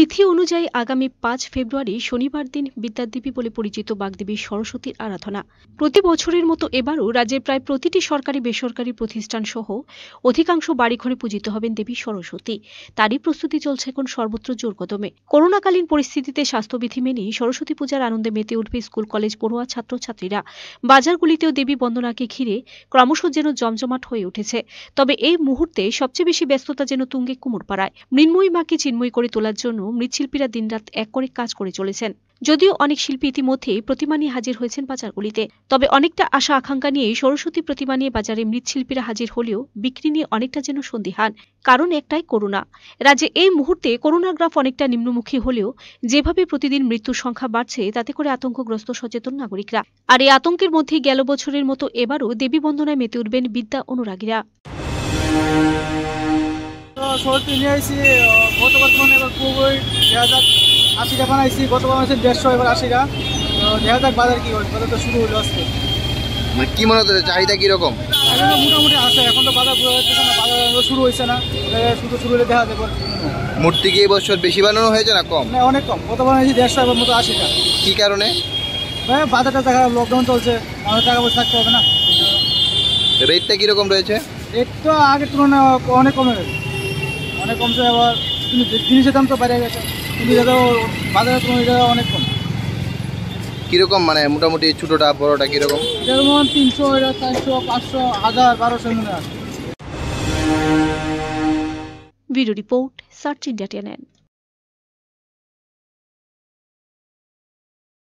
তিথি অনুযায়ী আগামী পাঁচ ফেব্রুয়ারি শনিবার দিন বিদ্যাদেবী বলে পরিচিত বাগদেবী সরস্বতীর আরাধনা প্রতি বছরের মতো এবারও রাজ্যের প্রায় প্রতিটি সরকারি বেসরকারি প্রতিষ্ঠান সহ অধিকাংশ বাড়িঘরে পূজিত হবেন দেবী সরস্বতী তারই প্রস্তুতি চলছে এখন সর্বত্র জোরকদমে করোনাকালীন পরিস্থিতিতে স্বাস্থ্যবিধি মেনে সরস্বতী পূজার আনন্দে মেতে উঠবে স্কুল কলেজ পড়ুয়া ছাত্রছাত্রীরা বাজারগুলিতেও দেবী বন্দনাকে ঘিরে ক্রমশ যেন জমজমাট হয়ে উঠেছে তবে এই মুহূর্তে সবচেয়ে বেশি ব্যস্ততা যেন তুঙ্গে কুমোরপাড়ায় মৃন্ময়ী মাকে চিন্ময়ী করে তোলার জন্য মৃৎশিল্পীরা দিনরাত এক করে কাজ করে চলেছেন যদিও অনেক শিল্পী ইতিমধ্যেই প্রতিমা নিয়ে হাজির হয়েছেন বাজারগুলিতে তবে অনেকটা আশা আকাঙ্ক্ষা নিয়ে সরস্বতী প্রতিমা নিয়ে বাজারে মৃৎশিল্পীরা হাজির হলেও বিক্রি নিয়ে অনেকটা যেন সন্দিহান কারণ একটাই করোনা রাজ্যে এই মুহূর্তে করোনা গ্রাফ অনেকটা নিম্নমুখী হলেও যেভাবে প্রতিদিন মৃত্যুর সংখ্যা বাড়ছে তাতে করে আতঙ্কগ্রস্ত সচেতন নাগরিকরা আর এই আতঙ্কের মধ্যেই গেল বছরের মতো এবারও দেবী বন্দনায় মেতে উঠবেন বিদ্যা অনুরাগীরা শহরটি নিয়ে আসি গত বর্তমানে এবার খুবই দেড় হাজার আশিটা বানাইছি গতবার আছে দেড়শো এবার আশিটা দেড় হাজার বাজার কী হয় বাজার তো শুরু হলো আজকে মানে কী মনে হচ্ছে চাহিদা কীরকম চাহিদা মোটামুটি আসে এখন তো বাজার ঘুরে যাচ্ছে না বাজার শুরু হয়েছে না শুধু শুরু হলে দেখা যাবে মূর্তি কি এবছর বেশি বানানো হয়েছে না কম না অনেক কম গতবার হয়েছে দেড়শো এবার মতো আশিটা কী কারণে হ্যাঁ বাজারটা দেখা লকডাউন চলছে আমাদের টাকা পয়সা থাকতে হবে না রেটটা কীরকম রয়েছে রেট তো আগের তুলনায় অনেক কমে গেছে অনেক কমছে আবার কিন্তু জিনিসের দাম তো বেড়ে গেছে কিন্তু এটা বাজারের সময় এটা অনেক কম কীরকম মানে মোটামুটি ছোটোটা বড়োটা কীরকম যেমন তিনশো এটা চারশো পাঁচশো হাজার বারোশো মনে আছে ভিডিও রিপোর্ট সার্চ ইন্ডিয়া টেনেন